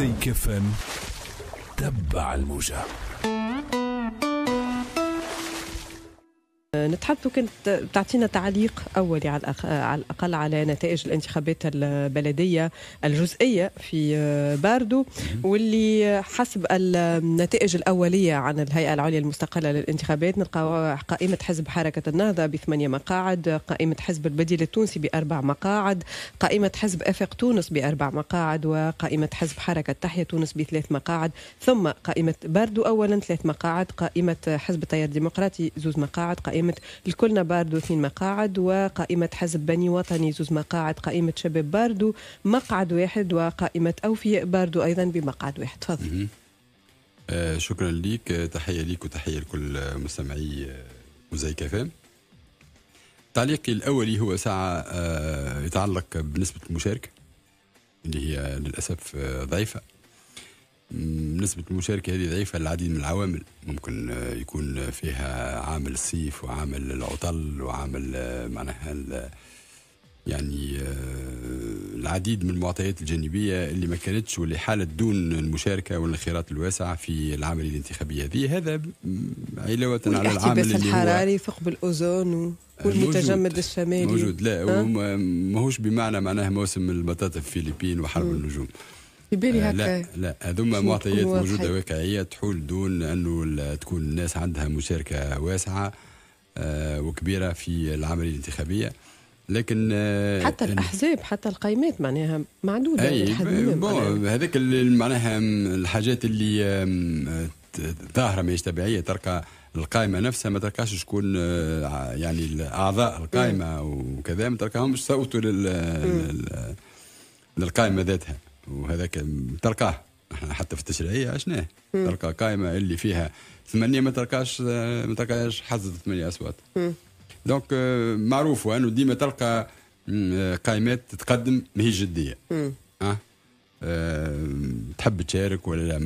زي كفن تبع الموجه نتحدث كنت تعطينا تعليق أولي على الأقل على نتائج الانتخابات البلدية الجزئية في آه، باردو واللي حسب النتائج الأولية عن الهيئة العليا المستقلة للانتخابات نلقى قائمة حزب حركة النهضة بثمانية مقاعد قائمة حزب البديل التونسي بأربع مقاعد قائمة حزب أفق تونس بأربع مقاعد وقائمة حزب حركة تحيا تونس بثلاث مقاعد ثم قائمة باردو أولا ثلاث مقاعد قائمة حزب التيار الديمقراطي زوز مقاعد قائمة قائمة الكلنا باردو اثنين مقاعد وقائمة حزب بني وطني زوز مقاعد قائمة شباب باردو مقعد واحد وقائمة أوفياء باردو أيضا بمقعد واحد تفضل آه شكرا لك تحية لك وتحية لكل مستمعي آه، مزيكا فام تعليقي الأولي هو ساعة آه يتعلق بنسبة المشاركة اللي هي للأسف آه، ضعيفة نسبة المشاركة هذه ضعيفة للعديد من العوامل ممكن آه، يكون فيها عامل الصيف وعامل العطل وعامل آه، معناها يعني آه، العديد من المعطيات الجانبية اللي ما كانتش واللي حالت دون المشاركة والانخراط الواسع في العملية الانتخابية هذه هذا علاوة على العامل اللي الحراري ثقب الأوزون والمتجمد الشمالي موجود لا ماهوش بمعنى معناه موسم البطاطا في الفلبين وحرب النجوم في بالي آه، هكا لا لا هذوما معطيات موجوده واقعيه تحول دون انه تكون الناس عندها مشاركه واسعه آه، وكبيره في العمليه الانتخابيه لكن آه، حتى الاحزاب حتى القائمات معناها معدوده اي بون هذاك معناها الحاجات اللي ظاهره ماهيش طبيعيه ترقى القائمه نفسها ما تلقاش شكون يعني اعضاء القائمه وكذا ما تلقاهمش صوتوا للقائمه ذاتها وهذاك تركاه حتى في التشريعيه عشناه تلقى قائمه اللي فيها ثمانيه ما تلقاش ما تلقاش حزت ثمانيه اصوات دونك euh, معروف وانه ديما تلقى قائمات تتقدم ماهي جديه أه تحب تشارك ولا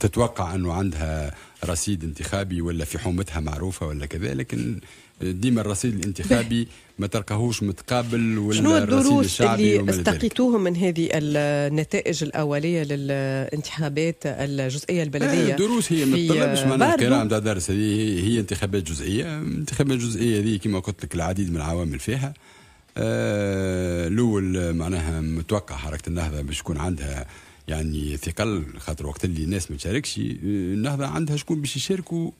تتوقع انه عندها رصيد انتخابي ولا في حومتها معروفه ولا كذا لكن ديما الرصيد الانتخابي ما تلقاهوش متقابل ولا شنو الدروس اللي استقيتوهم من هذه النتائج الاوليه للانتخابات الجزئيه البلديه الدروس آه، هي ما تطلبش آه، معناها قراءه نتاع درس هي, هي انتخابات جزئيه انتخابات جزئيه هذه كما قلت لك العديد من العوامل فيها آه الاول معناها متوقع حركه النهضه باش تكون عندها يعني ثقل خاطر وقت اللي الناس ما تشاركش آه، النهضه عندها شكون باش يشاركوا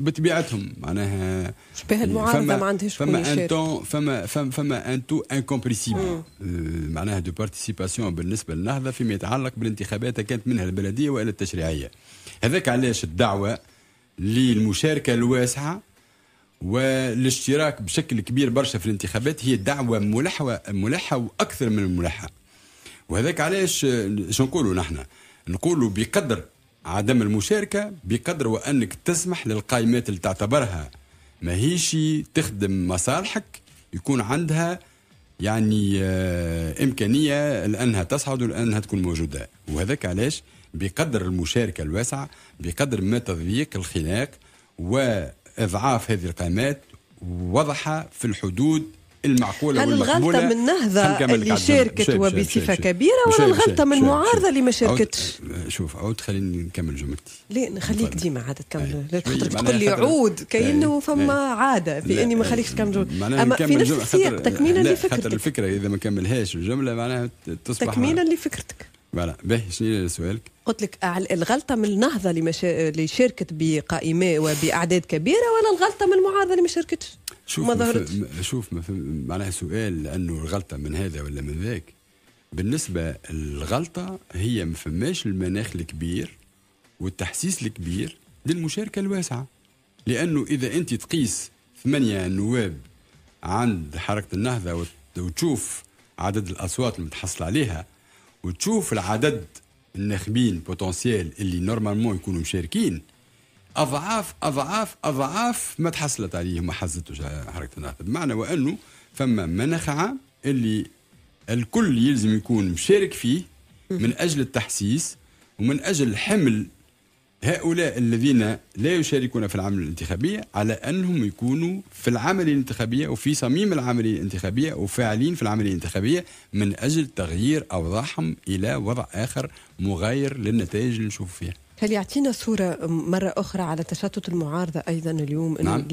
بطبيعتهم معناها شبه يعني المعارضه ما عندهاش فما ان تو فما فما فما ان تو انكومبريسيبل معناها دو بارتيسيباسيون بالنسبه للنهضه فيما يتعلق بالانتخابات كانت منها البلديه والا التشريعيه هذاك علاش الدعوه للمشاركه الواسعه والاشتراك بشكل كبير برشا في الانتخابات هي دعوه ملحه ملحه واكثر من ملحه وهذاك علاش شنقولوا آه، نقولوا نحن نقولوا بقدر عدم المشاركة بقدر وأنك تسمح للقائمات اللي تعتبرها هيش تخدم مصالحك يكون عندها يعني آه، إمكانية لأنها تصعد ولأنها تكون موجودة وهذاك علاش بقدر المشاركة الواسعة بقدر ما تضييق الخناق وإضعاف هذه القائمات وضعها في الحدود المعقوله هل الغلطه من نهضة اللي شاركت وبصفه كبيره ولا الغلطه من المعارضه اللي ما شاركتش؟ شوف عود خليني نكمل جملتي لا نخليك ديما عاد تكمل خاطر تقول لي عود كانه فما عاده في اني ما نخليكش تكمل جمله اما في نفس السياق تكميلا لفكرتك الفكره اذا ما كملهاش الجمله معناها تصبح تكميلا لفكرتك فوالا باهي شنو سؤالك؟ قلت لك الغلطه من النهضه اللي, مش... اللي شاركت بقائمه وباعداد كبيره ولا الغلطه من المعارضه اللي ما شاركتش؟ شوف ما ظهرتش شوف معناها سؤال لانه الغلطه من هذا ولا من ذاك بالنسبه الغلطه هي ما فماش المناخ الكبير والتحسيس الكبير للمشاركه الواسعه لانه اذا انت تقيس ثمانيه نواب عند حركه النهضه وتشوف عدد الاصوات المتحصل عليها وتشوف العدد الناخبين بوتنسيال اللي نورمالمون يكونوا مشاركين اضعاف اضعاف اضعاف ما تحصلت عليه ما حزتوش حركه النهضه بمعنى وانه فما مناخ عام اللي الكل يلزم يكون مشارك فيه من اجل التحسيس ومن اجل حمل هؤلاء الذين لا يشاركون في العمل الانتخابية على أنهم يكونوا في العملية الانتخابية وفي صميم العملية الانتخابية وفاعلين في العملية الانتخابية من أجل تغيير أوضاعهم إلى وضع آخر مغاير للنتائج اللي نشوف فيها هل يعطينا صورة مرة أخرى على تشتت المعارضة أيضا اليوم نعم.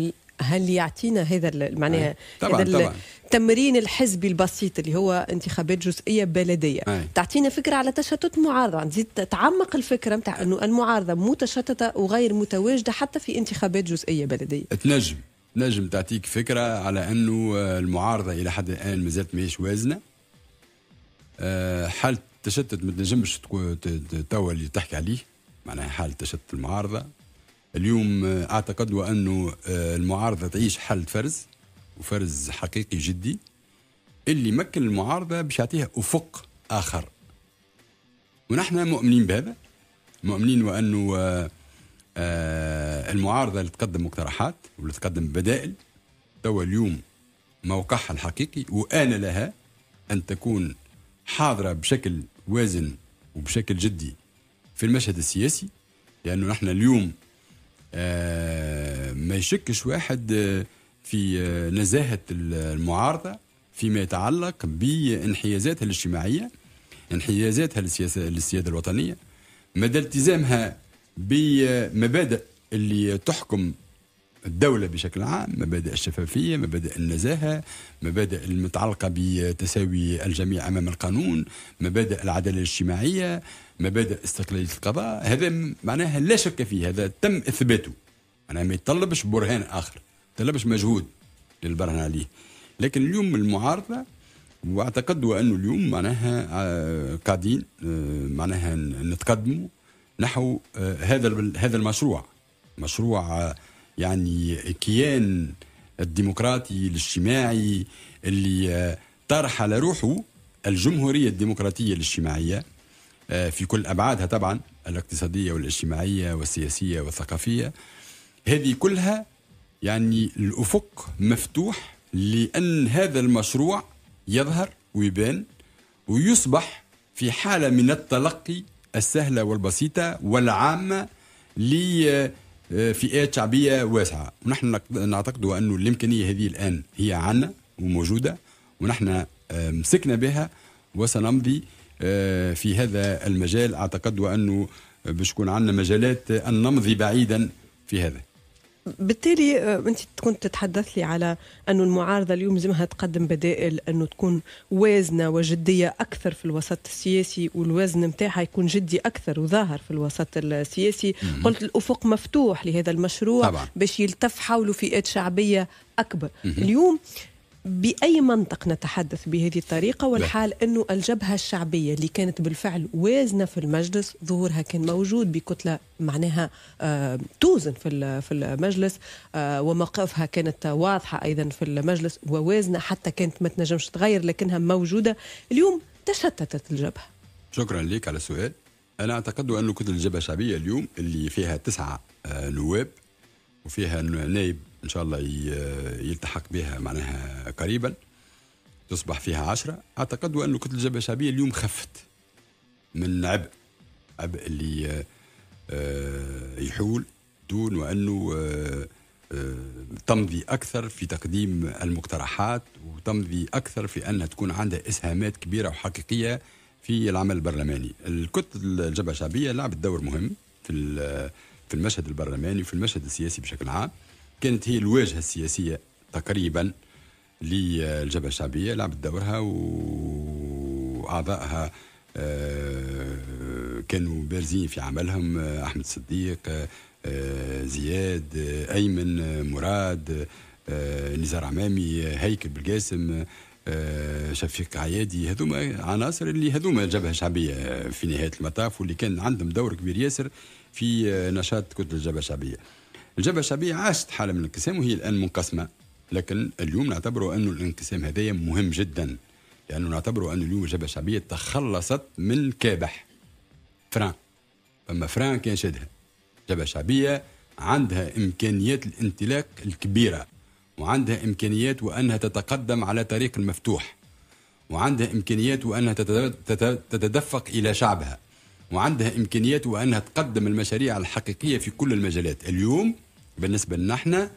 هل يعطينا هذا معناها طبعا هذا طبعا التمرين الحزبي البسيط اللي هو انتخابات جزئيه بلديه أي. تعطينا فكره على تشتت معارضه تزيد تعمق الفكره نتاع انه المعارضه متشتته وغير متواجده حتى في انتخابات جزئيه بلديه تنجم تنجم تعطيك فكره على انه المعارضه الى حد الان مازالت ماهيش وازنه آه، حاله التشتت ما تنجمش توا اللي تحكي عليه معناها حاله تشتت المعارضه اليوم آه، اعتقد وانه آه، المعارضه تعيش حل فرز وفرز حقيقي جدي اللي مكن المعارضه باش يعطيها افق اخر ونحن مؤمنين بهذا مؤمنين وانه آه، المعارضه اللي تقدم مقترحات واللي تقدم بدائل توا اليوم موقعها الحقيقي وان لها ان تكون حاضره بشكل وازن وبشكل جدي في المشهد السياسي لانه نحن اليوم آه، ما يشكش واحد آه، في آه، نزاهة المعارضة فيما يتعلق بانحيازاتها الاجتماعية انحيازاتها للسيادة الوطنية مدى التزامها بمبادئ اللي تحكم الدولة بشكل عام مبادئ الشفافية مبادئ النزاهة مبادئ المتعلقة بتساوي الجميع أمام القانون مبادئ العدالة الاجتماعية مبادئ استقلالية القضاء هذا معناها لا شك فيه هذا تم إثباته معناها ما يتطلبش برهان آخر يتطلبش مجهود للبرهان عليه لكن اليوم المعارضة واعتقد أنه اليوم معناها آه، قاعدين آه، معناها نتقدموا نحو آه، هذا هذا المشروع مشروع يعني كيان الديمقراطي الاجتماعي اللي آه، طرح على روحه الجمهورية الديمقراطية الاجتماعية آه، في كل أبعادها طبعا الاقتصادية والاجتماعية والسياسية والثقافية هذه كلها يعني الأفق مفتوح لأن هذا المشروع يظهر ويبان ويصبح في حالة من التلقي السهلة والبسيطة والعامة لي آه، فئات شعبيه واسعه ونحن نعتقد أن الامكانيه هذه الان هي عنا وموجوده ونحن آه، مسكنا بها وسنمضي آه، في هذا المجال اعتقد انه باش يكون عندنا مجالات ان نمضي بعيدا في هذا بالتالي آه، انت كنت تتحدث لي على أن المعارضه اليوم لازمها تقدم بدائل انه تكون وازنه وجديه اكثر في الوسط السياسي والوزن نتاعها يكون جدي اكثر وظاهر في الوسط السياسي مم. قلت الافق مفتوح لهذا المشروع باش يلتف حوله فئات شعبيه اكبر مم. اليوم بأي منطق نتحدث بهذه الطريقة والحال أنه الجبهة الشعبية اللي كانت بالفعل وازنة في المجلس ظهورها كان موجود بكتلة معناها آه، توزن في في المجلس آه، وموقفها كانت واضحة أيضا في المجلس ووازنة حتى كانت ما تنجمش تغير لكنها موجودة اليوم تشتتت الجبهة شكرا لك على السؤال أنا أعتقد أن كتلة الجبهة الشعبية اليوم اللي فيها تسعة آه، نواب وفيها نائب ان شاء الله يلتحق بها معناها قريبا تصبح فيها عشرة اعتقد ان كتله الجبهه الشعبيه اليوم خفت من عبء عبء اللي آه، آه، يحول دون وانه آه، تمضي اكثر في تقديم المقترحات وتمضي اكثر في انها تكون عندها اسهامات كبيره وحقيقيه في العمل البرلماني. الكتله الجبهه الشعبيه لعبت دور مهم في في المشهد البرلماني وفي المشهد السياسي بشكل عام. كانت هي الواجهه السياسيه تقريبا للجبهه الشعبيه لعبت دورها واعضائها آه، كانوا بارزين في عملهم آه، احمد صديق آه، زياد ايمن مراد نزار عمامي هيكل بالقاسم شفيق عيادي هذوما عناصر اللي هذوما الجبهه الشعبيه في نهايه المطاف واللي كان عندهم دور كبير ياسر في نشاط كتله الجبهه الشعبيه. الجبهه الشعبيه عاشت حاله من الانقسام وهي الان منقسمه لكن اليوم نعتبره أن الانقسام هذايا مهم جدا لانه نعتبره أن اليوم الجبهه الشعبيه تخلصت من كابح فران فما فران كان شدها الجبهه الشعبيه عندها امكانيات الانطلاق الكبيره وعندها امكانيات وانها تتقدم على طريق المفتوح وعندها امكانيات وانها تتدفق الى شعبها وعندها امكانيات وانها تقدم المشاريع الحقيقيه في كل المجالات اليوم بالنسبه لنا احنا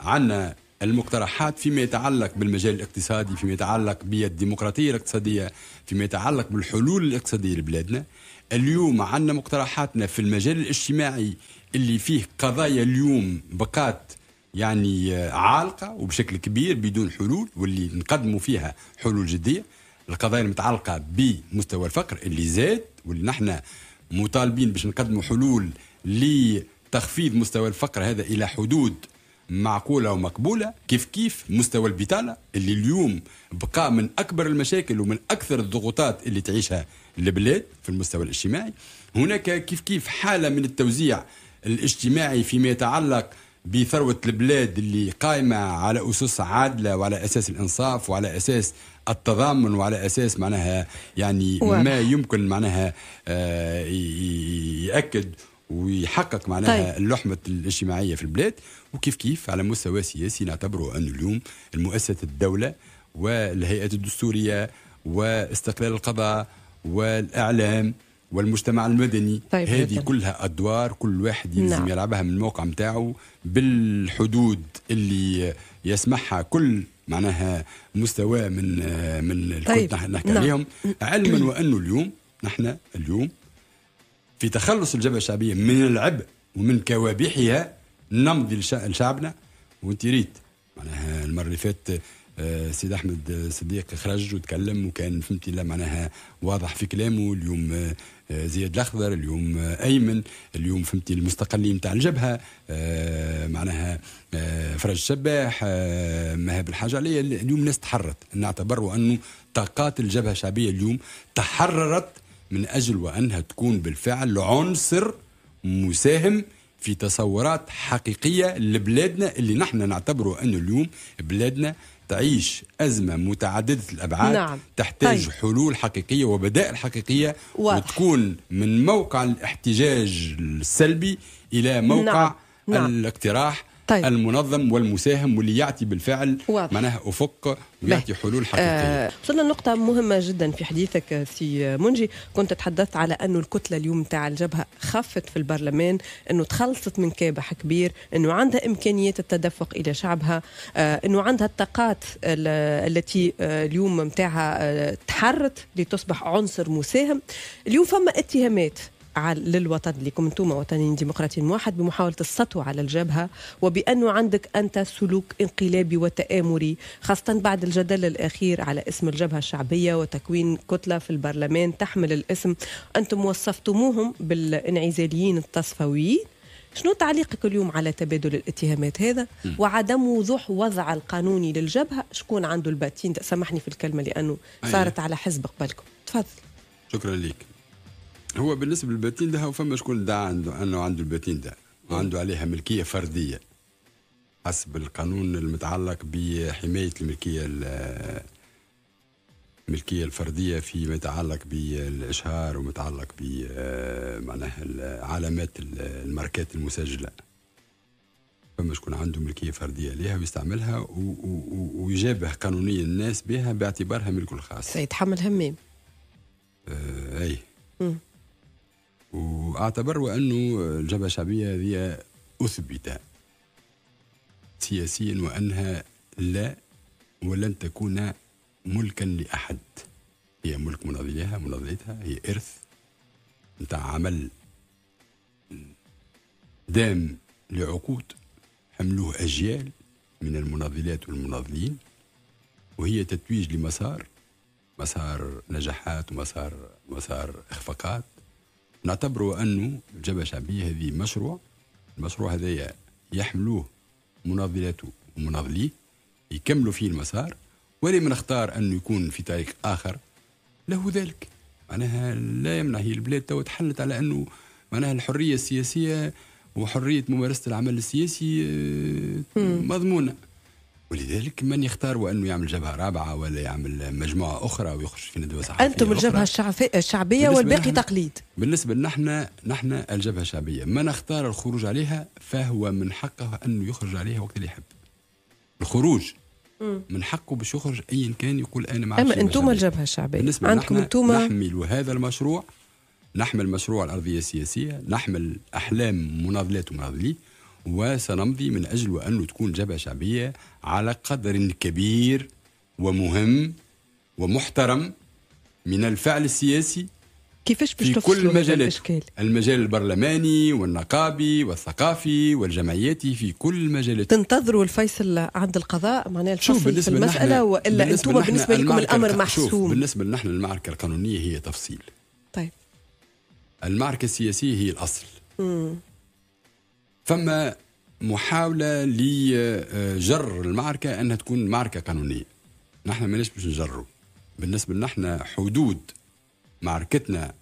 عندنا المقترحات فيما يتعلق بالمجال الاقتصادي فيما يتعلق بالديمقراطية الاقتصادية فيما يتعلق بالحلول الاقتصادية لبلادنا اليوم عندنا مقترحاتنا في المجال الاجتماعي اللي فيه قضايا اليوم بقات يعني آه، عالقة وبشكل كبير بدون حلول واللي نقدموا فيها حلول جدية القضايا المتعلقة بمستوى الفقر اللي زاد واللي نحن مطالبين باش نقدموا حلول لي تخفيض مستوى الفقر هذا الى حدود معقولة ومقبولة كيف كيف مستوى البطالة اللي اليوم بقى من أكبر المشاكل ومن أكثر الضغوطات اللي تعيشها البلاد في المستوى الاجتماعي هناك كيف كيف حالة من التوزيع الاجتماعي فيما يتعلق بثروة البلاد اللي قائمة على أسس عادلة وعلى أساس الإنصاف وعلى أساس التضامن وعلى أساس معناها يعني ما يمكن معناها آه، يأكد ويحقق معناها طيب. اللحمة الاجتماعية في البلاد وكيف كيف على مستوى سياسي نعتبره أن اليوم المؤسسة الدولة والهيئات الدستورية واستقلال القضاء والإعلام والمجتمع المدني طيب هذه جدا. كلها ادوار كل واحد يلزم نعم. يلعبها من الموقع نتاعو بالحدود اللي يسمحها كل معناها مستوى من من طيب. نحكي نعم. عليهم علما وانه اليوم نحن اليوم في تخلص الجبهه الشعبيه من العبء ومن كوابحها نمضي لشعبنا وانت ريت معناها المره اللي فاتت آه، سيد احمد صديق خرج وتكلم وكان فهمتي معناها واضح في كلامه اليوم آه، زياد الاخضر اليوم آه، ايمن اليوم فهمتي المستقلين تاع الجبهه معناها فرج الشباح مهاب الحاج علي اليوم الناس تحررت نعتبروا انه طاقات الجبهه الشعبيه اليوم تحررت من أجل وأنها تكون بالفعل عنصر مساهم في تصورات حقيقية لبلادنا اللي نحن نعتبره أنه اليوم بلادنا تعيش أزمة متعددة الأبعاد نعم. تحتاج طيب. حلول حقيقية وبدائل حقيقية واضح. وتكون من موقع الاحتجاج السلبي إلى موقع نعم. نعم. الاقتراح طيب. المنظم والمساهم واللي يعطي بالفعل واضح. معناها افق ويعطي حلول حقيقيه آه، وصلنا آه لنقطه مهمه جدا في حديثك سي منجي كنت تحدثت على انه الكتله اليوم تاع الجبهه خفت في البرلمان انه تخلصت من كابح كبير انه عندها امكانيات التدفق الى شعبها آه انه عندها الطاقات التي آه اليوم نتاعها آه، تحرت لتصبح عنصر مساهم اليوم فما اتهامات للوطن اللي انتم وطنيين ديمقراطيين واحد بمحاوله السطو على الجبهه وبانه عندك انت سلوك انقلابي وتامري خاصه بعد الجدل الاخير على اسم الجبهه الشعبيه وتكوين كتله في البرلمان تحمل الاسم انتم وصفتموهم بالانعزاليين التصفويين شنو تعليقك اليوم على تبادل الاتهامات هذا وعدم وضوح وضع القانوني للجبهه شكون عنده الباتين سامحني في الكلمه لانه صارت على حزب قبلكم تفضل شكرا لك هو بالنسبه للباتين ده فما شكون دعا عنده انه عنده الباتين ده وعنده عليها ملكيه فرديه حسب القانون المتعلق بحمايه الملكيه الملكيه الفرديه فيما يتعلق بالاشهار ومتعلق ب معناها العلامات الماركات المسجله فما شكون عنده ملكيه فرديه ليها ويستعملها ويجابه قانونيا الناس بها باعتبارها ملكه الخاص. سيتحمل همام آه اي. واعتبروا انه الجبهه الشعبيه هذه اثبت سياسيا وانها لا ولن تكون ملكا لاحد هي ملك مناضليها مناضلتها هي ارث نتاع عمل دام لعقود حملوه اجيال من المناضلات والمناضلين وهي تتويج لمسار مسار نجاحات ومسار مسار اخفاقات نعتبروا أنه الجبهة الشعبية هذه مشروع المشروع هذايا يحملوه مناضلاته ومناضليه يكملوا فيه المسار من اختار أنه يكون في طريق آخر له ذلك معناها لا يمنع هي البلاد تو تحلت على أنه معناها الحرية السياسية وحرية ممارسة العمل السياسي آه، مضمونة ولذلك من يختار انه يعمل جبهه رابعه ولا يعمل مجموعه اخرى ويخرج في ندوه صحفيه انتم الجبهه الشعبيه والباقي تقليد بالنسبه لنا نحن الجبهه الشعبيه من اختار الخروج عليها فهو من حقه انه يخرج عليها وقت اللي يحب الخروج من حقه باش يخرج ايا كان يقول انا مع اما انتم الجبهه الشعبيه بالنسبه عندكم انتم نحمل هذا المشروع نحمل مشروع الارضيه السياسيه نحمل احلام مناضلات ومناضلين وسنمضي من أجل أنه تكون جبهة شعبية على قدر كبير ومهم ومحترم من الفعل السياسي كيفاش باش في كل المجالات المجال البرلماني والنقابي والثقافي والجمعياتي في كل المجالات تنتظروا الفيصل عند القضاء معناها الفصل بالنسبة في المسألة والا انتم بالنسبة, بالنسبة لكم الأمر محسوم بالنسبة لنا المعركة القانونية هي تفصيل طيب المعركة السياسية هي الأصل مم. فما محاوله لجر المعركه انها تكون معركه قانونيه نحن ماناش باش نجروا بالنسبه لنا حدود معركتنا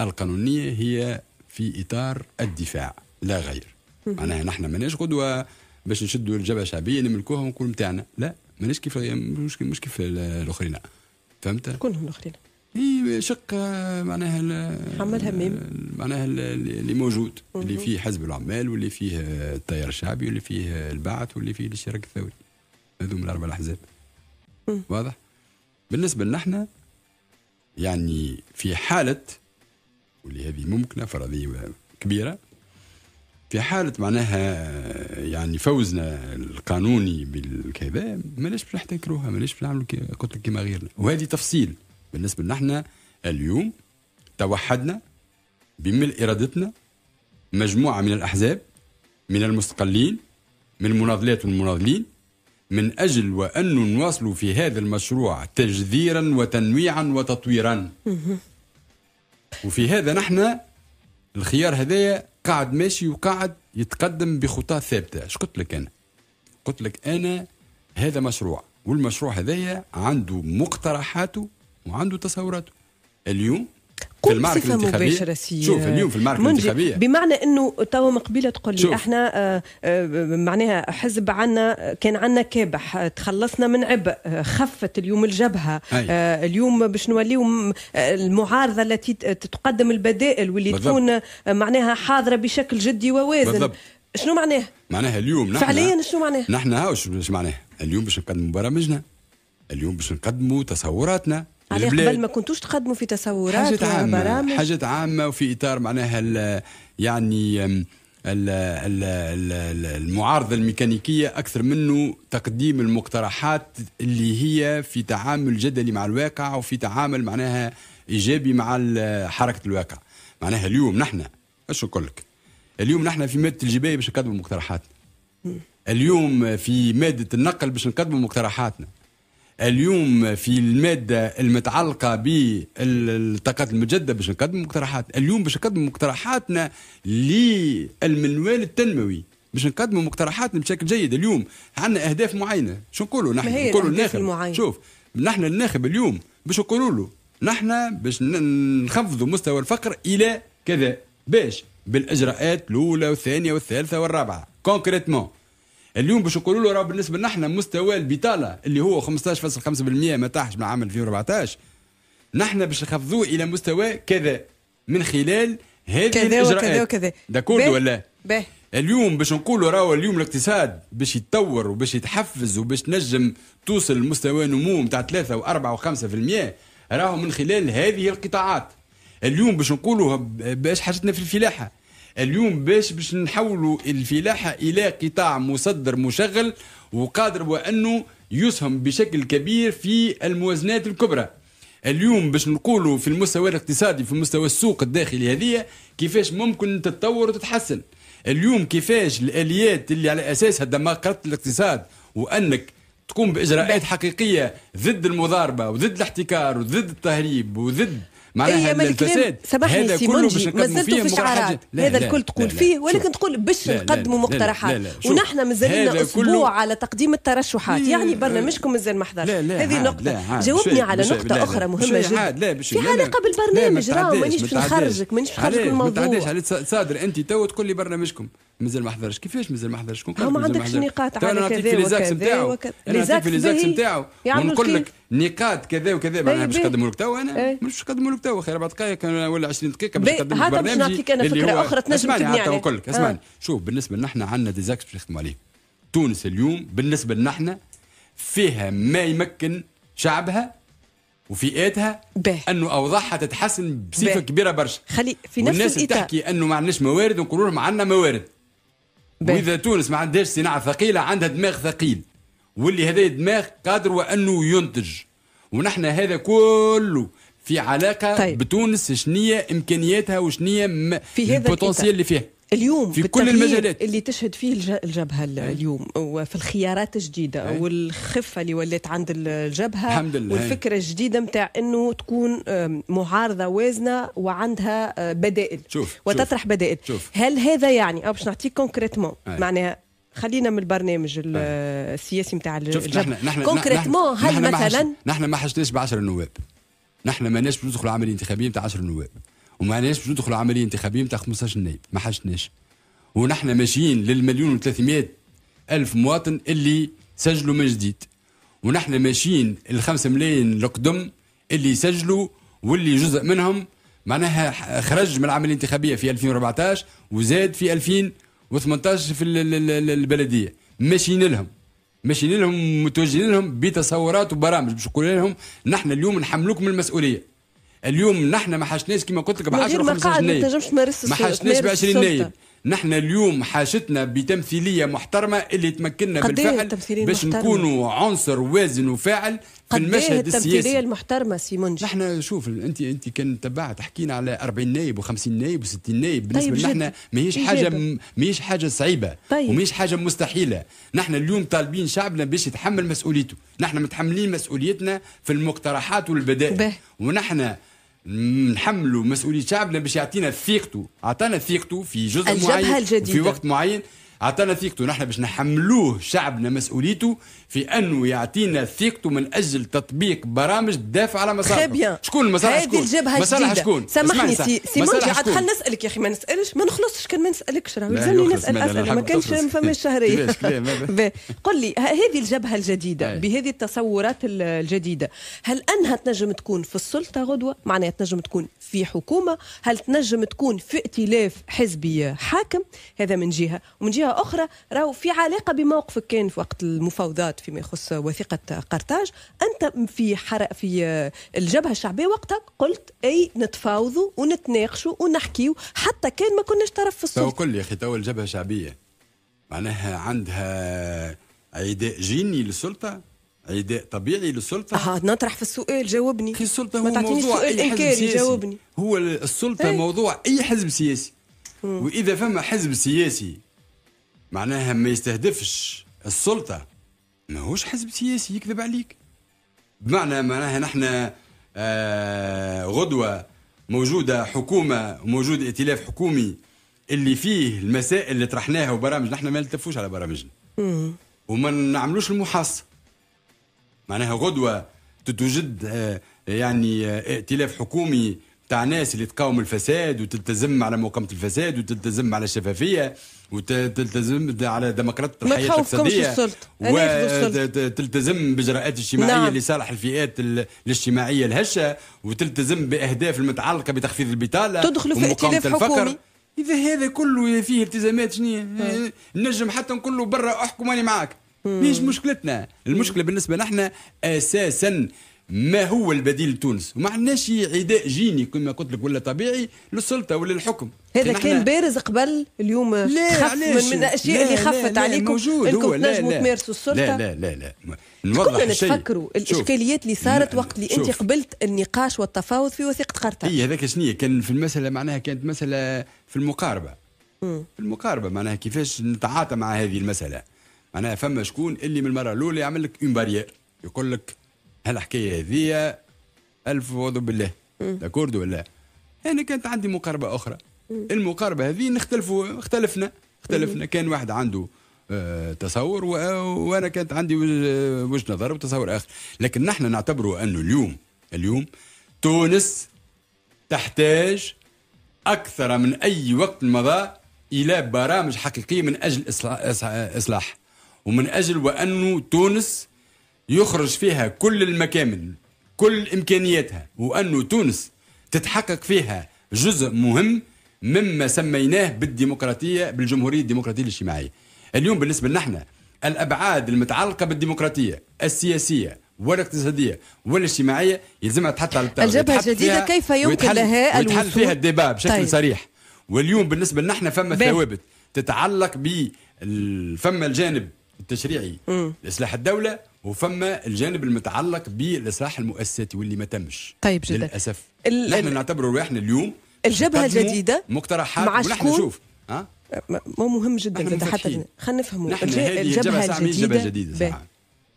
القانونيه هي في اطار الدفاع لا غير معناها نحن ماناش قدوه باش نشدوا الجبهه الشعبيه نملكوها ونقول متاعنا لا ماناش كيف مش كيف الاخرين فهمت؟ كلهم الاخرين هي شق معناها حمل همام معناها اللي موجود اللي فيه حزب العمال واللي فيه التيار الشعبي واللي فيه البعث واللي فيه الاشتراك الثوري هذوما الاربع الاحزاب واضح بالنسبه لنا احنا يعني في حاله واللي هذه ممكنه فرضيه كبيره في حالة معناها يعني فوزنا القانوني بالكذا ماناش باش نحتكروها ماناش باش نعملوا قلت لك كيما غيرنا وهذه تفصيل بالنسبه لنا احنا اليوم توحدنا بملء ارادتنا مجموعه من الاحزاب من المستقلين من المناضلات والمناضلين من اجل وان نواصل في هذا المشروع تجذيرا وتنويعا وتطويرا وفي هذا نحن الخيار هذايا قاعد ماشي وقاعد يتقدم بخطى ثابته اش قلت لك انا قلت لك انا هذا مشروع والمشروع هذايا عنده مقترحاته وعنده تصوراته اليوم في المعركة بصفة مباشرة سي شوف اليوم في المعركة الانتخابية بمعنى انه توا مقبلة تقول لي احنا آآ آه، آآ آه، معناها حزب عنا كان عنا كابح تخلصنا من عبء خفت اليوم الجبهة آه، اليوم باش نوليو المعارضة التي تقدم البدائل واللي تكون معناها حاضرة بشكل جدي ووازن بالضبط. شنو معناه؟ معناها اليوم نحن فعليا شنو معناه؟ نحن شنو معناها اليوم باش نقدموا برامجنا اليوم باش نقدموا تصوراتنا على قبل ما كنتوش تقدموا في تصورات حاجة عامة حاجة عامة وفي إطار معناها يعني المعارضة الميكانيكية أكثر منه تقديم المقترحات اللي هي في تعامل جدلي مع الواقع وفي تعامل معناها إيجابي مع حركة الواقع معناها اليوم نحن اش نقول لك اليوم نحن في مادة الجباية باش نقدموا مقترحاتنا اليوم في مادة النقل باش نقدموا مقترحاتنا اليوم في الماده المتعلقه بالطاقات المتجدده باش نقدم مقترحات اليوم باش نقدم مقترحاتنا للمنوال التنموي باش نقدموا مقترحاتنا بشكل جيد اليوم عندنا اهداف معينه شو نقولوا نحن نقولوا الناخب شوف نحن الناخب اليوم باش نقولوا له نحن باش نخفضوا مستوى الفقر الى كذا باش بالاجراءات الاولى والثانيه والثالثه والرابعه كونكريتمون اليوم باش نقولوا له راه بالنسبه لنا احنا مستوى البطاله اللي هو 15.5% ما طاحش من عام 2014 نحن باش نخفضوه الى مستوى كذا من خلال هذه كذا الاجراءات وكذا وكذا داكورد ولا به اليوم باش نقولوا راهو اليوم الاقتصاد باش يتطور وباش يتحفز وباش نجم توصل لمستوى نمو نتاع 3 و4 و5% راهو من خلال هذه القطاعات اليوم باش نقولوا باش حاجتنا في الفلاحه اليوم باش باش نحولوا الفلاحه الى قطاع مصدر مشغل وقادر وانه يسهم بشكل كبير في الموازنات الكبرى اليوم باش نقولوا في المستوى الاقتصادي في مستوى السوق الداخلي هذه كيفاش ممكن تتطور وتتحسن اليوم كيفاش الاليات اللي على اساسها دمقت الاقتصاد وانك تقوم باجراءات حقيقيه ضد المضاربه وضد الاحتكار وضد التهريب وضد معناها الفساد هذا كله باش نقدموا فيه مقترحات هذا الكل تقول فيه ولكن تقول باش نقدموا مقترحات ونحن مازلنا اسبوع على تقديم الترشحات يعني برنامجكم مازال ما حضرش هذه نقطة جاوبني على نقطة أخرى مهمة جدا في علاقة بالبرنامج راه مانيش باش نخرجك مانيش باش نخرجك من الموضوع ما تعداش صادر أنت تو تقول لي برنامجكم مازال ما حضرش كيفاش مازال ما حضرش؟ ما عندكش نقاط على كذا وكذا وكذا لي زاكس نتاعو وكذا لك نقاط كذا وكذا معناها إيه، باش نقدموا لك توا انا إيه. مش نقدموا لك توا خير اربع دقائق ولا 20 دقيقه باش نقدم لك هذا باش نعطيك انا فكره اخرى تنجم تبني عليها اسمعني نقول لك اسمعني آه. شوف بالنسبه لنا احنا عندنا ديزاكس باش نخدموا عليه تونس اليوم بالنسبه لنا احنا فيها ما يمكن شعبها وفئاتها انه اوضاعها تتحسن بصفه بيه. كبيره برشا خلي في نفس الناس تحكي انه ما عندناش موارد ونقولوا لهم عندنا موارد بيه. واذا تونس ما عندهاش صناعه ثقيله عندها دماغ ثقيل واللي هذا دماغ قادر وانه ينتج ونحن هذا كله في علاقه طيب. بتونس شنية امكانياتها وشنية البوتنسيال اللي فيها اليوم في كل المجالات اللي تشهد فيه الجبهه إيه. اليوم وفي الخيارات الجديده هاي. والخفه اللي ولات عند الجبهه الحمد لله والفكره الجديده نتاع انه تكون معارضه وازنه وعندها آه، بدائل شوف وتطرح شوف بدائل شوف هل هذا يعني او باش نعطيك كونكريتمون إيه. معناها خلينا من البرنامج طيب. السياسي نتاع الجبهه كونكريتمون هل مثلا نحن ما حشناش ب 10 نواب نحن ما ناش ندخل ندخلوا عمليه انتخابيه نتاع 10 نواب وما ناش ندخل ندخلوا عمليه انتخابيه نتاع 15 نائب ما حشناش ونحن ماشيين للمليون و300 الف مواطن اللي سجلوا من جديد ونحن ماشيين ال5 ملايين القدم اللي سجلوا واللي جزء منهم معناها خرج من العمليه الانتخابيه في 2014 وزاد في 2000 و18 في البلديه ماشيين لهم ماشيين لهم متوجهين لهم بتصورات وبرامج باش نقول لهم نحن اليوم نحملوكم المسؤوليه اليوم نحن ما حاشناش كما قلت لك ب 10 و 15 نايب ما حاشناش ب 20 نايب نحن اليوم حاجتنا بتمثيليه محترمه اللي تمكننا إيه بالفعل باش نكونوا عنصر وازن وفاعل في إيه المشهد السياسي التمثيليه المحترمه سي منجي نحن شوف انت انت كان تبعت حكينا على 40 نايب و50 نايب و60 نايب طيب، بالنسبه طيب لنا ماهيش حاجه ماهيش حاجه صعيبه طيب. وماهيش حاجه مستحيله نحن اليوم طالبين شعبنا باش يتحمل مسؤوليته نحن متحملين مسؤوليتنا في المقترحات والبدائل ونحن نحملوا مسؤوليه شعبنا باش يعطينا ثقته اعطانا ثقته في جزء معين في وقت معين عطانا ثقته نحن باش نحملوه شعبنا مسؤوليته في انه يعطينا ثقته من اجل تطبيق برامج تدافع على مصالحه شكون المصالح شكون مصالح شكون سامحني سي منجي عاد خل نسالك يا اخي ما نسالش ما نخلصش كان ما نسالكش راه لازمني نسال اسئله ما كانش فما شهريه قل لي هذه الجبهه الجديده بهذه التصورات الجديده هل انها تنجم تكون في السلطه غدوه معناها تنجم تكون في حكومه هل تنجم تكون في ائتلاف حزبي حاكم هذا من جهه ومن جهه بطريقه اخرى راهو في علاقه بموقفك كان في وقت المفاوضات فيما يخص وثيقه قرطاج انت في حرق في الجبهه الشعبيه وقتها قلت اي نتفاوضوا ونتناقشوا ونحكيوا حتى كان ما كناش طرف في السلطه كل يا اخي تو الجبهه الشعبيه معناها عندها عداء جيني للسلطه عداء طبيعي للسلطه اه نطرح في السؤال جاوبني في السلطه هو ما تعطينيش حزب انكاري جاوبني هو السلطه ايه؟ موضوع اي حزب سياسي واذا فما حزب سياسي معناها ما يستهدفش السلطه ماهوش حزب سياسي يكذب عليك بمعنى معناها نحن آه غدوه موجوده حكومه وموجود ائتلاف حكومي اللي فيه المسائل اللي طرحناها وبرامج نحن ما نلتفوش على برامجنا وما نعملوش المحاصه معناها غدوه تتوجد آه يعني آه، ائتلاف حكومي تاع ناس اللي تقاوم الفساد وتلتزم على مقاومه الفساد وتلتزم على الشفافيه وتلتزم على ديمقراطيه الحياه الاقتصاديه وتلتزم بإجراءات اجتماعية نعم. لصالح الفئات الاجتماعيه الهشه وتلتزم باهداف المتعلقه بتخفيض البطاله تدخل في ائتلاف حكومي اذا هذا كله فيه التزامات شنو آه. نجم حتى نقول له برا احكم انا معاك مش مشكلتنا المشكله بالنسبه لنا اساسا ما هو البديل لتونس وما عندناش عداء جيني كما قلت لك ولا طبيعي للسلطه ولا للحكم هذا كان بارز قبل اليوم لا خف من, من الاشياء اللي خفت لا عليكم موجود انكم تنجموا تمارسوا السلطه لا لا لا لا كنا تفكروا الاشكاليات اللي صارت وقت اللي انت قبلت النقاش والتفاوض في وثيقه قرطاج اي هذاك شنو كان في المساله معناها كانت مساله في المقاربه في المقاربه معناها كيفاش نتعاطى مع هذه المساله معناها فما شكون اللي من المره الاولى يعمل لك اون بارير يقول لك هالحكايه هذيا الف اعوذ بالله داكورد ولا انا كانت عندي مقاربه اخرى المقاربه هذه نختلفوا اختلفنا اختلفنا كان واحد عنده آه، تصور وانا كانت عندي وجهه نظر وتصور اخر لكن نحن نعتبره انه اليوم اليوم تونس تحتاج اكثر من اي وقت مضى الى برامج حقيقيه من اجل إصلاح ومن اجل وانه تونس يخرج فيها كل المكامن كل إمكانياتها وأنه تونس تتحقق فيها جزء مهم مما سميناه بالديمقراطية بالجمهورية الديمقراطية الاجتماعية اليوم بالنسبة لنا الأبعاد المتعلقة بالديمقراطية السياسية والاقتصاديه والاجتماعيه يلزمها تحط على الطاوله الجبهه الجديده كيف يمكن ويتحل لها الوصول فيها الدباء بشكل طيب. صريح واليوم بالنسبه لنا احنا فما ثوابت تتعلق ب فما الجانب التشريعي لاصلاح الدوله وفما الجانب المتعلق بالاصلاح المؤسساتي واللي ما تمش طيب جدا للاسف ال... نحن نعتبروا رواحنا اليوم الجبهه الجديده مقترحات مع ونحن نشوف ها مو مهم جدا حتى خلينا نفهموا الجبهه الجديده, الجبهة الجديدة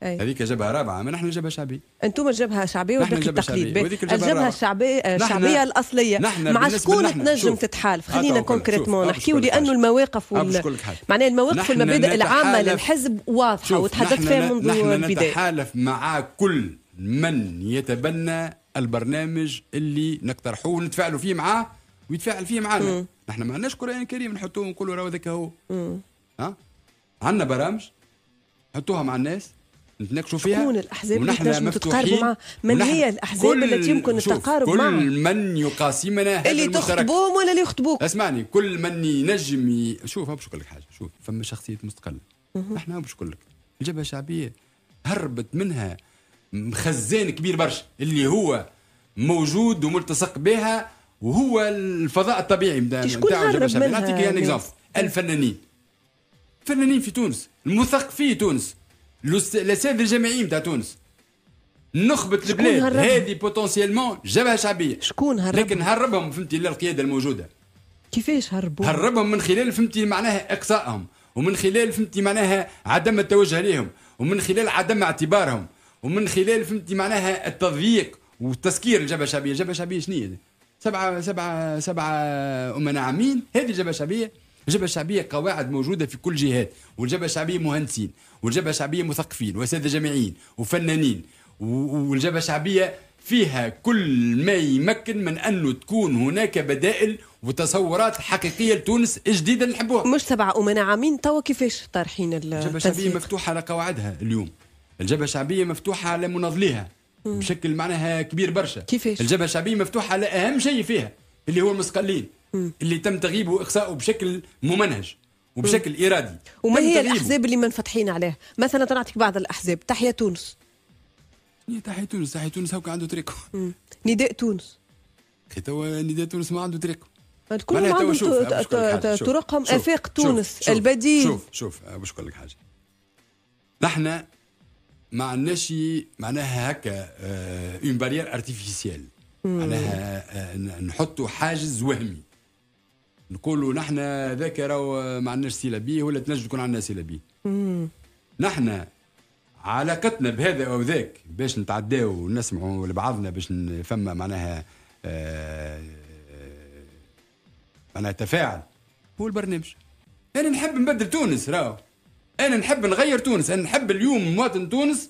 إيه. هذيك جبهه رابعه ما نحن جبهه شعبيه انتم الجبهه الشعبيه وذاك التقليد الجبهه الشعبيه الشعبيه الاصليه مع شكون تنجم تتحالف خلينا كونكريتمون نحكيو لانه المواقف وال... معناها المواقف والمبادئ العامه للحزب واضحه وتحدثت فيها منذ البدايه نتحالف مع كل من يتبنى البرنامج اللي نقترحوه ونتفاعلوا فيه معاه ويتفاعل فيه معنا نحن ما عندناش قران كريم نحطوه ونقولوا راه هذاك هو ها عندنا برامج حطوها مع الناس نتناقشوا فيها شكون الاحزاب ونحن اللي تتقاربوا مع من هي الاحزاب التي يمكن التقارب كل معها كل من يقاسمنا هذا اللي تخطبوهم ولا اللي يخطبوك اسمعني كل من ينجم ي... شوف باش نقول لك حاجه شوف فما شخصيه مستقله احنا باش نقول لك الجبهه الشعبيه هربت منها مخزان كبير برشا اللي هو موجود وملتصق بها وهو الفضاء الطبيعي نتاع الجبهه الشعبيه نعطيك يعني اكزامبل الفنانين الفنانين في تونس المثقفين في تونس الاساتذه الجامعيين تاع تونس نخبه البلاد هذه بوتنسيلمون جبهه شعبيه شكون هرب لكن هربهم فهمتي للقياده الموجوده كيفاش هربوا هربهم من خلال فهمتي معناها اقصائهم ومن خلال فهمتي معناها عدم التوجه لهم ومن خلال عدم اعتبارهم ومن خلال فهمتي معناها التضييق والتسكير الجبهه الشعبيه الجبهه الشعبيه شنو هي سبعه سبعه سبعه امناء عامين هذه الجبهه الشعبيه الجبهه الشعبيه قواعد موجوده في كل جهات والجبهه الشعبيه مهندسين والجبهه الشعبيه مثقفين واساتذه جامعيين وفنانين والجبهه الشعبيه فيها كل ما يمكن من انه تكون هناك بدائل وتصورات حقيقيه لتونس جديده نحبوها مش تبع امناء عامين توا كيفاش طارحين الجبهه الشعبيه مفتوحه على قواعدها اليوم الجبهه الشعبيه مفتوحه على مناضليها بشكل معناها كبير برشا كيفاش الجبهه الشعبيه مفتوحه على اهم شيء فيها اللي هو المسقلين اللي تم تغييبه واقصائه بشكل ممنهج وبشكل ارادي وما هي الاحزاب اللي منفتحين عليه مثلا نعطيك بعض الاحزاب تحيا تونس تحيا تونس تحيا تونس هاكا عنده تريكو نداء تونس توا نداء تونس ما عنده طريقه كلهم عندهم طرقهم افاق تونس البديل شوف شوف باش نقول لك حاجه نحن ما عندناش معناها هكا اون بارير ارتيفيسيال معناها آه، نحطوا حاجز وهمي نقولوا نحن ذاك راهو ما عندناش صله بيه ولا تنجم تكون عندنا صله بيه. نحن علاقتنا بهذا او ذاك باش نتعداو ونسمعوا لبعضنا باش فما معناها آه،, آه معناها تفاعل هو البرنامج انا نحب نبدل تونس راهو انا نحب نغير تونس انا نحب اليوم مواطن تونس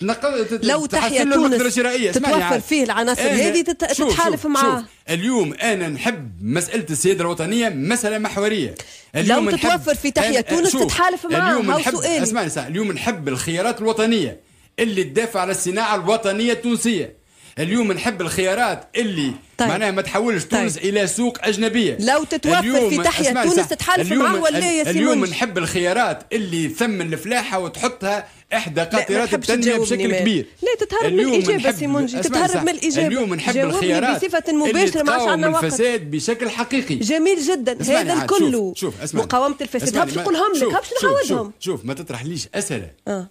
تنقل لو تحيا تونس تتوفر فيه العناصر هذه تتحالف معاه اليوم انا نحب مساله السياده الوطنيه مساله محوريه اليوم لو تتوفر في تحيا تونس تتحالف معاه اليوم نحب اسمعني اليوم نحب الخيارات الوطنيه اللي تدافع على الصناعه الوطنيه التونسيه اليوم نحب الخيارات اللي طيب. معناها ما تحولش طيب. تونس الى سوق اجنبيه لو تتوفر اليوم في تحية تونس تتحالف معاه ولا يا سيدي اليوم نحب الخيارات اللي ثمن الفلاحه وتحطها احدى قاطرات التنميه بشكل مال. كبير لا تتهرب من الاجابه سيمونجي تتهرب من الاجابه اليوم نحب الخيارات بصفه مباشره ما عندنا وقت الفساد بشكل حقيقي جميل جدا هذا الكل مقاومه الفساد هبش نقولهم لك هبش نعاودهم شوف ما تطرحليش اسئله آه.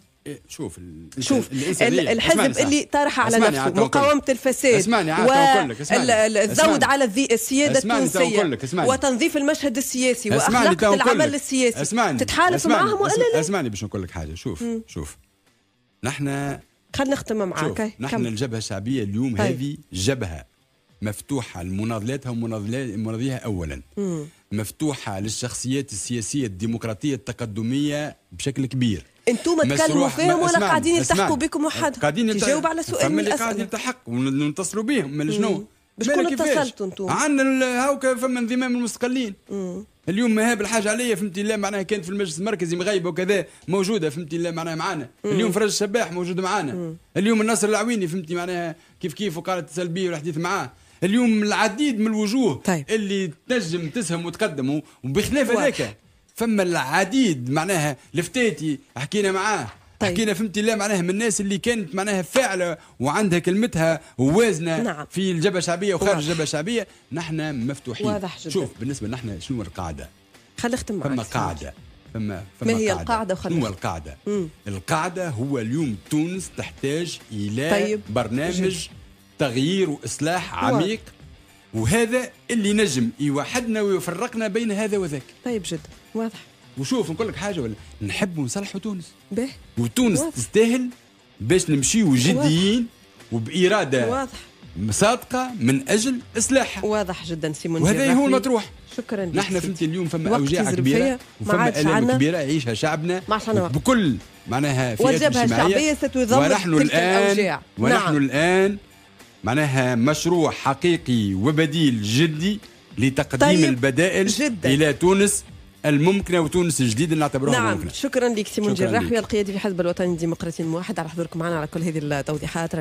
شوف شوف الحزب اللي طرح على نفسه مقاومه الفساد اسمعني والزود على السياده التونسيه وتنظيف المشهد السياسي واخلاق العمل السياسي اسمعني تتحالف معهم ولا لا؟ اسمعني باش نقول لك حاجه شوف م. شوف نحن خلينا نختم معاك نحن الجبهه الشعبيه اليوم طيب. هذه جبهه مفتوحه لمناضلاتها ومناضليها اولا مم. مفتوحه للشخصيات السياسيه الديمقراطيه التقدميه بشكل كبير انتم تكلموا فيهم ولا قاعدين يلتحقوا بكم وحد قاعدين يجاوب على سؤال من الاسئله قاعدين يلتحقوا ونتصلوا بهم شنو بشكون اتصلتوا انتم عندنا هاوكا فما انضمام المستقلين اليوم مهاب الحاج عليا فهمتي لا معناها كانت في المجلس المركزي مغيبه وكذا موجوده فهمتي لا معناها معانا اليوم فرج الشباح موجود معانا اليوم الناصر العويني فهمتي معناها كيف كيف وقالت سلبيه والحديث معاه اليوم العديد من الوجوه طيب. اللي تنجم تسهم وتقدم وبخلاف هذاك فما العديد معناها لفتاتي حكينا معاه طيب. حكينا فهمتي لا معناها من الناس اللي كانت معناها فاعله وعندها كلمتها ووازنه نعم. في الجبهه الشعبيه وخارج الجبهه الشعبيه نحن مفتوحين واضح جدا. شوف بالنسبه نحن شنو القاعده خلي نختم معك فما قاعده فما فما ما هي القاعده شنو هو القاعده القاعده هو اليوم تونس تحتاج الى طيب. برنامج جد. تغيير واصلاح عميق وهذا اللي نجم يوحدنا ويفرقنا بين هذا وذاك طيب جدا واضح وشوف نقول لك حاجه ولا نحب نصلحوا تونس به وتونس واضح. تستاهل باش نمشي جديين وباراده واضح صادقه من اجل اصلاحها واضح جدا سي منير وهذا هو المطروح شكرا لك نحن فهمتي اليوم فما اوجاع كبيره وفما الام كبيره يعيشها شعبنا بكل معناها فئات مجتمعيه ونحن الان الأوجاع. ونحن نعم. الان معناها مشروع حقيقي وبديل جدي لتقديم طيب البدائل جدا. الى تونس الممكنه وتونس الجديده اللي نعتبروها نعم ممكنة. شكرا لك سيمون جراح القيادي في حزب الوطني الديمقراطي الموحد على حضوركم معنا على كل هذه التوضيحات